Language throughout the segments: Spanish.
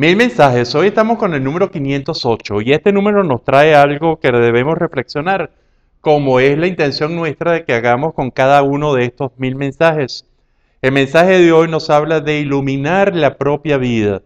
Mil mensajes. Hoy estamos con el número 508 y este número nos trae algo que debemos reflexionar, como es la intención nuestra de que hagamos con cada uno de estos mil mensajes. El mensaje de hoy nos habla de iluminar la propia vida.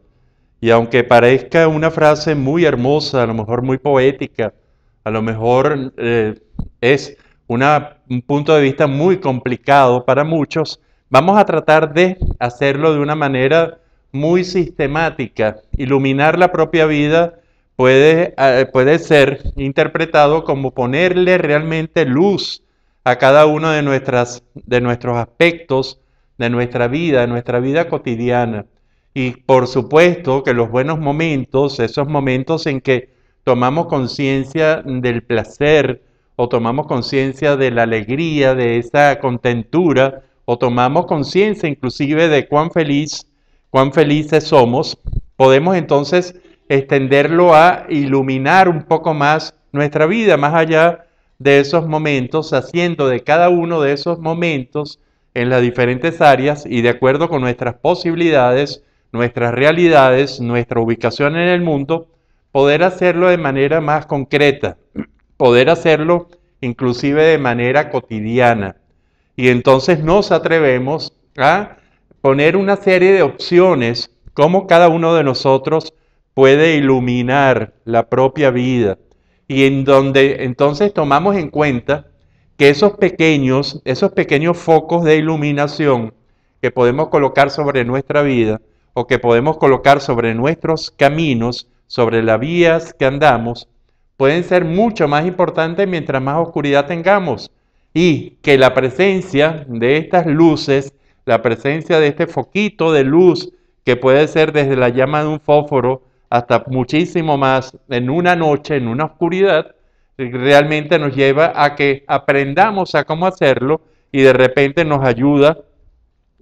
Y aunque parezca una frase muy hermosa, a lo mejor muy poética, a lo mejor eh, es un punto de vista muy complicado para muchos, vamos a tratar de hacerlo de una manera muy sistemática. Iluminar la propia vida puede, eh, puede ser interpretado como ponerle realmente luz a cada uno de, nuestras, de nuestros aspectos de nuestra vida, de nuestra vida cotidiana. Y por supuesto que los buenos momentos, esos momentos en que tomamos conciencia del placer o tomamos conciencia de la alegría, de esa contentura, o tomamos conciencia inclusive de cuán feliz cuán felices somos, podemos entonces extenderlo a iluminar un poco más nuestra vida, más allá de esos momentos, haciendo de cada uno de esos momentos en las diferentes áreas y de acuerdo con nuestras posibilidades, nuestras realidades, nuestra ubicación en el mundo, poder hacerlo de manera más concreta, poder hacerlo inclusive de manera cotidiana. Y entonces nos atrevemos a poner una serie de opciones, cómo cada uno de nosotros puede iluminar la propia vida y en donde entonces tomamos en cuenta que esos pequeños, esos pequeños focos de iluminación que podemos colocar sobre nuestra vida o que podemos colocar sobre nuestros caminos, sobre las vías que andamos, pueden ser mucho más importantes mientras más oscuridad tengamos y que la presencia de estas luces la presencia de este foquito de luz que puede ser desde la llama de un fósforo hasta muchísimo más en una noche, en una oscuridad, realmente nos lleva a que aprendamos a cómo hacerlo y de repente nos ayuda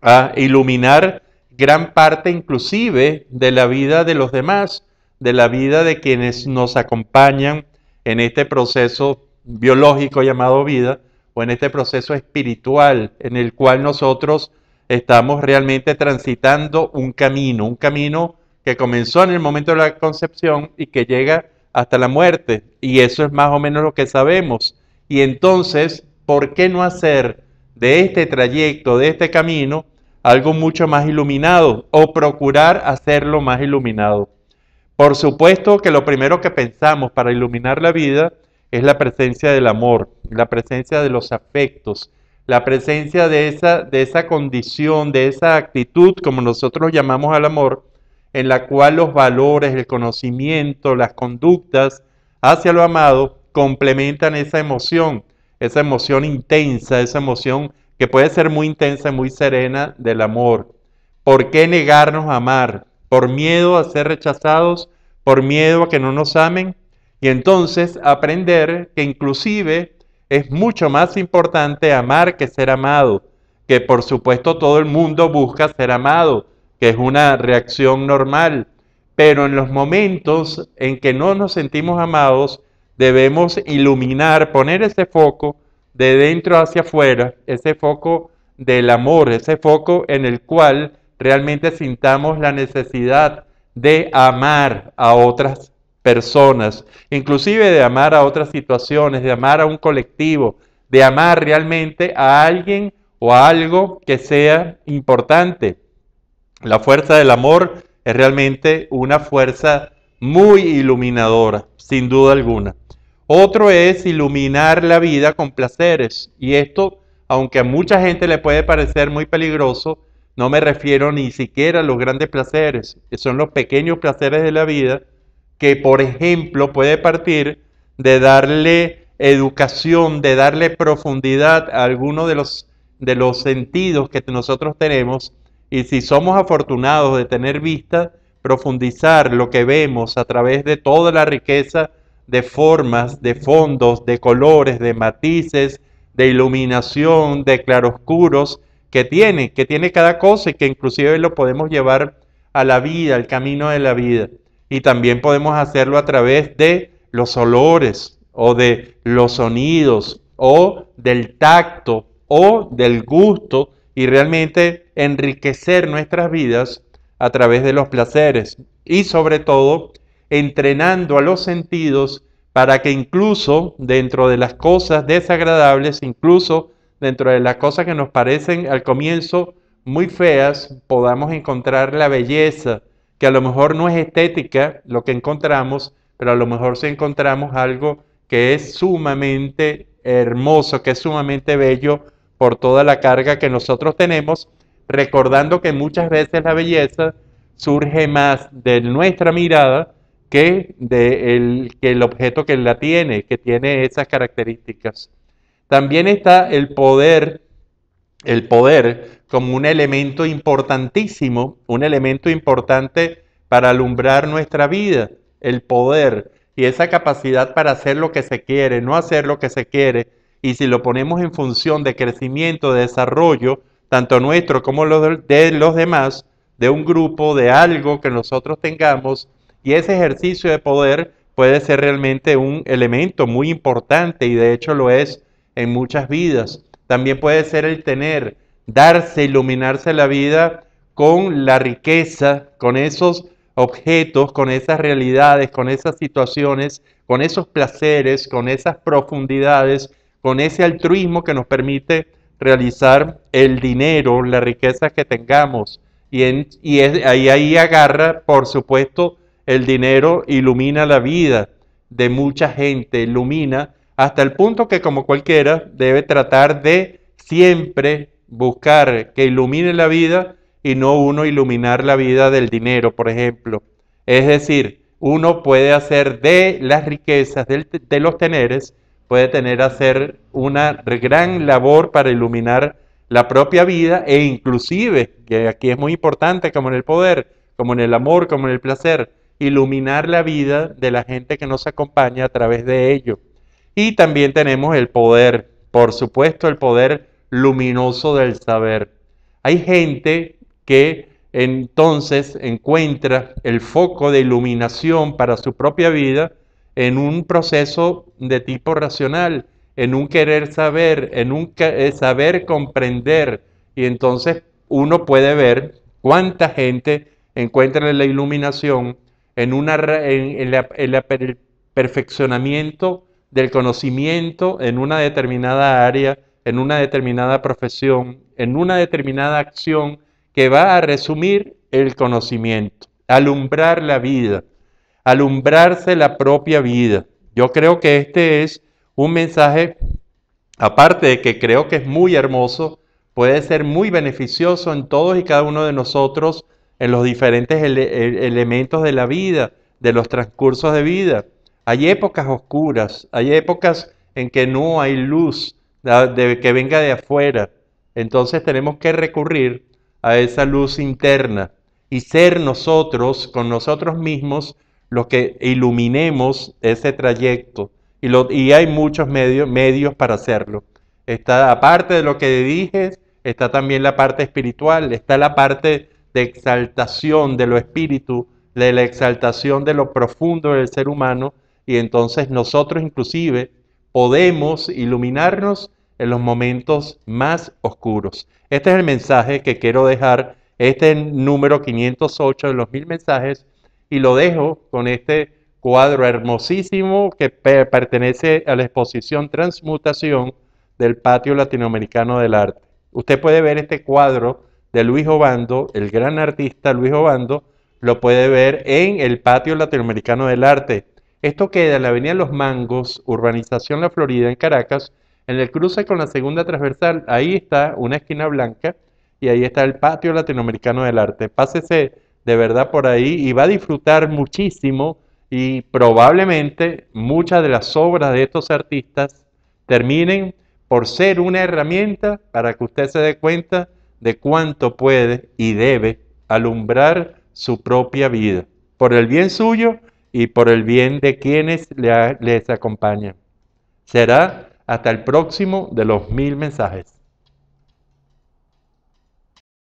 a iluminar gran parte inclusive de la vida de los demás, de la vida de quienes nos acompañan en este proceso biológico llamado vida o en este proceso espiritual en el cual nosotros estamos realmente transitando un camino, un camino que comenzó en el momento de la concepción y que llega hasta la muerte. Y eso es más o menos lo que sabemos. Y entonces, ¿por qué no hacer de este trayecto, de este camino, algo mucho más iluminado o procurar hacerlo más iluminado? Por supuesto que lo primero que pensamos para iluminar la vida es la presencia del amor, la presencia de los afectos, la presencia de esa, de esa condición, de esa actitud, como nosotros llamamos al amor, en la cual los valores, el conocimiento, las conductas hacia lo amado complementan esa emoción, esa emoción intensa, esa emoción que puede ser muy intensa y muy serena del amor. ¿Por qué negarnos a amar? ¿Por miedo a ser rechazados? ¿Por miedo a que no nos amen? Y entonces aprender que inclusive es mucho más importante amar que ser amado, que por supuesto todo el mundo busca ser amado, que es una reacción normal, pero en los momentos en que no nos sentimos amados, debemos iluminar, poner ese foco de dentro hacia afuera, ese foco del amor, ese foco en el cual realmente sintamos la necesidad de amar a otras personas, inclusive de amar a otras situaciones, de amar a un colectivo, de amar realmente a alguien o a algo que sea importante. La fuerza del amor es realmente una fuerza muy iluminadora, sin duda alguna. Otro es iluminar la vida con placeres. Y esto, aunque a mucha gente le puede parecer muy peligroso, no me refiero ni siquiera a los grandes placeres, que son los pequeños placeres de la vida, que, por ejemplo, puede partir de darle educación, de darle profundidad a alguno de los, de los sentidos que nosotros tenemos. Y si somos afortunados de tener vista, profundizar lo que vemos a través de toda la riqueza de formas, de fondos, de colores, de matices, de iluminación, de claroscuros que tiene, que tiene cada cosa y que inclusive lo podemos llevar a la vida, al camino de la vida. Y también podemos hacerlo a través de los olores o de los sonidos o del tacto o del gusto y realmente enriquecer nuestras vidas a través de los placeres y sobre todo entrenando a los sentidos para que incluso dentro de las cosas desagradables, incluso dentro de las cosas que nos parecen al comienzo muy feas, podamos encontrar la belleza que a lo mejor no es estética lo que encontramos, pero a lo mejor sí encontramos algo que es sumamente hermoso, que es sumamente bello por toda la carga que nosotros tenemos, recordando que muchas veces la belleza surge más de nuestra mirada que, de el, el objeto que la tiene, que tiene esas características. También está el poder el poder como un elemento importantísimo, un elemento importante para alumbrar nuestra vida, el poder y esa capacidad para hacer lo que se quiere, no hacer lo que se quiere, y si lo ponemos en función de crecimiento, de desarrollo, tanto nuestro como de los demás, de un grupo, de algo que nosotros tengamos, y ese ejercicio de poder puede ser realmente un elemento muy importante y de hecho lo es en muchas vidas. También puede ser el tener, darse, iluminarse la vida con la riqueza, con esos objetos, con esas realidades, con esas situaciones, con esos placeres, con esas profundidades, con ese altruismo que nos permite realizar el dinero, la riqueza que tengamos. Y, ahí, ahí agarra, por supuesto, el dinero, ilumina la vida de mucha gente, ilumina hasta el punto que como cualquiera debe tratar de siempre buscar que ilumine la vida y no uno iluminar la vida del dinero, por ejemplo. Es decir, uno puede hacer de las riquezas, de los teneres, puede tener hacer una gran labor para iluminar la propia vida e inclusive, que aquí es muy importante, como en el poder, como en el amor, como en el placer, iluminar la vida de la gente que nos acompaña a través de ello. Y también tenemos el poder, por supuesto, el poder luminoso del saber. Hay gente que entonces encuentra el foco de iluminación para su propia vida en un proceso de tipo racional, en un querer saber, en un eh, saber comprender. Y entonces uno puede ver cuánta gente encuentra la iluminación en, una, el perfeccionamiento del conocimiento en una determinada área, en una determinada profesión, en una determinada acción que va a resumir el conocimiento, alumbrar la vida, alumbrarse la propia vida. Yo creo que este es un mensaje, aparte de que creo que es muy hermoso, puede ser muy beneficioso en todos y cada uno de nosotros, en los diferentes e-, elementos de la vida, de los transcursos de vida. Hay épocas oscuras, hay épocas en que no hay luz de, que venga de afuera. Entonces tenemos que recurrir a esa luz interna y ser nosotros, con nosotros mismos, los que iluminemos ese trayecto. Y, hay muchos medios, para hacerlo. Está, aparte de lo que dije, está también la parte espiritual, está la parte de exaltación de lo espíritu, de la exaltación de lo profundo del ser humano, y entonces nosotros inclusive podemos iluminarnos en los momentos más oscuros. Este es el mensaje que quiero dejar, este número 508 de los mil mensajes, y lo dejo con este cuadro hermosísimo que pertenece a la exposición Transmutación del Patio Latinoamericano del Arte. Usted puede ver este cuadro de Luis Obando, el gran artista Luis Obando, lo puede ver en el Patio Latinoamericano del Arte. Esto queda en la avenida Los Mangos, urbanización La Florida, en Caracas, en el cruce con la segunda transversal. Ahí está una esquina blanca y ahí está el patio latinoamericano del arte. Pásese de verdad por ahí y va a disfrutar muchísimo y probablemente muchas de las obras de estos artistas terminen por ser una herramienta para que usted se dé cuenta de cuánto puede y debe alumbrar su propia vida, por el bien suyo y por el bien de quienes les acompañan. Será hasta el próximo de los mil mensajes.